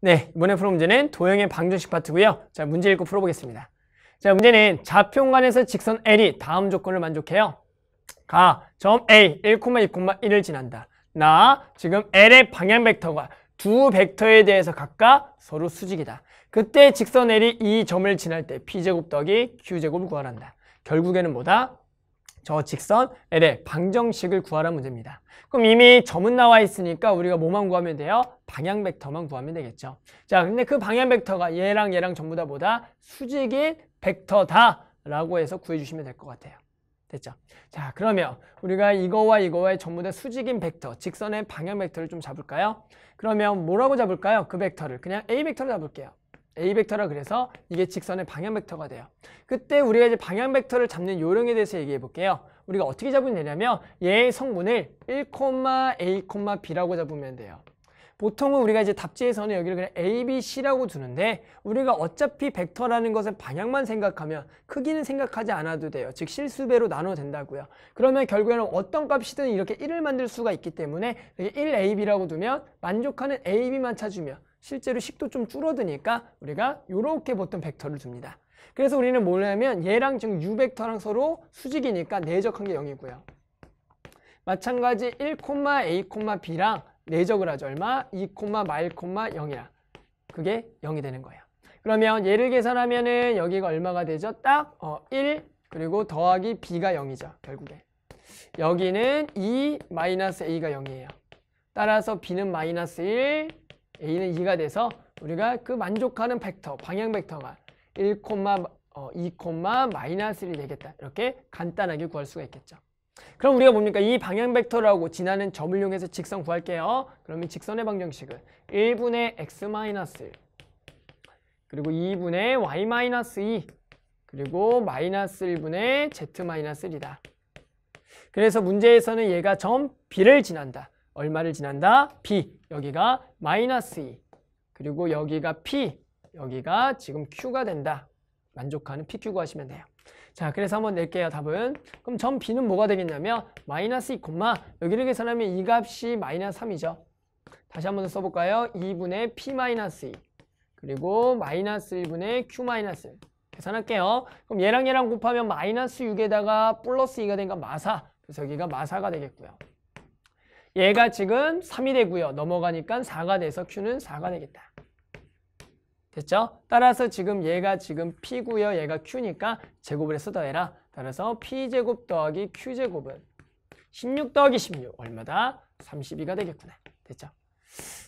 네, 이번에 풀어 문제는 도형의 방정식 파트고요. 자, 문제 읽고 풀어보겠습니다. 자, 문제는 좌평관에서 직선 L이 다음 조건을 만족해요. 가, 점 A, 1,2,1을 지난다. 나, 지금 L의 방향 벡터가 두 벡터에 대해서 각각 서로 수직이다. 그때 직선 L이 이 점을 지날 때 P제곱 더기 Q제곱을 구하란다. 결국에는 뭐다? 저 직선에 대해 네, 네, 방정식을 구하라는 문제입니다. 그럼 이미 점은 나와 있으니까 우리가 뭐만 구하면 돼요? 방향 벡터만 구하면 되겠죠. 자, 근데 그 방향 벡터가 얘랑 얘랑 전부 다 보다 수직인 벡터다라고 해서 구해주시면 될 것 같아요. 됐죠? 자, 그러면 우리가 이거와 이거와의 전부 다 수직인 벡터, 직선의 방향 벡터를 좀 잡을까요? 그러면 뭐라고 잡을까요? 그 벡터를 그냥 A 벡터를 잡을게요. A 벡터라 그래서 이게 직선의 방향 벡터가 돼요. 그때 우리가 이제 방향 벡터를 잡는 요령에 대해서 얘기해 볼게요. 우리가 어떻게 잡으면 되냐면 얘의 성분을 1, A, B라고 잡으면 돼요. 보통은 우리가 이제 답지에서는 여기를 그냥 A, B, C라고 두는데 우리가 어차피 벡터라는 것은 방향만 생각하면 크기는 생각하지 않아도 돼요. 즉 실수배로 나눠 된다고요. 그러면 결국에는 어떤 값이든 이렇게 1을 만들 수가 있기 때문에 1, A, B라고 두면 만족하는 A, B만 찾으면 실제로 식도 좀 줄어드니까 우리가 이렇게 보통 벡터를 줍니다. 그래서 우리는 뭐냐면 얘랑 지금 u 벡터랑 서로 수직이니까 내적한 게 0이고요. 마찬가지 1, a,b랑 내적을 하죠. 얼마? 2, 말, 0이야. 그게 0이 되는 거예요. 그러면 얘를 계산하면은 여기가 얼마가 되죠? 딱 어, 1 그리고 더하기 b가 0이죠. 결국에. 여기는 2 마이너스 a가 0이에요. 따라서 b는 마이너스 1, a는 2가 돼서 우리가 그 만족하는 벡터, 방향 벡터가 1, 어, 2, 마이너스 1이 되겠다. 이렇게 간단하게 구할 수가 있겠죠. 그럼 우리가 뭡니까? 이 방향 벡터라고 지나는 점을 이용해서 직선 구할게요. 그러면 직선의 방정식은 1분의 x 마이너스 1 그리고 2분의 y 마이너스 2 그리고 마이너스 1분의 z 마이너스 1이다. 그래서 문제에서는 얘가 점 B를 지난다. 얼마를 지난다? B. 여기가 마이너스 2. E. 그리고 여기가 P. 여기가 지금 Q가 된다. 만족하는 PQ 구하시면 돼요. 자, 그래서 한번 낼게요, 답은. 그럼 전 B는 뭐가 되겠냐면 마이너스 2, e 여기를 계산하면 이 값이 마이너스 3이죠. 다시 한번 써볼까요? 2분의 P 마이너스 2. E. 그리고 마이너스 1분의 Q 마이너스 1. 계산할게요. 그럼 얘랑 얘랑 곱하면 마이너스 6에다가 플러스 2가 되니까 마사. 그래서 여기가 마사가 되겠고요. 얘가 지금 3이 되고요. 넘어가니까 4가 돼서 Q는 4가 되겠다. 됐죠? 따라서 지금 얘가 지금 P고요. 얘가 Q니까 제곱을 해서 더해라. 따라서 P제곱 더하기 Q제곱은 16 더하기 16 얼마다? 32가 되겠구나. 됐죠?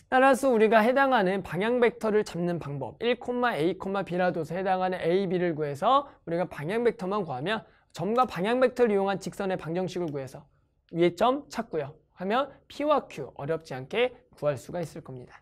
따라서 우리가 해당하는 방향 벡터를 잡는 방법 1, a, b라 둬서 해당하는 a, b를 구해서 우리가 방향 벡터만 구하면 점과 방향 벡터를 이용한 직선의 방정식을 구해서 위에점 찾고요. 하면 P와 Q 어렵지 않게 구할 수가 있을 겁니다.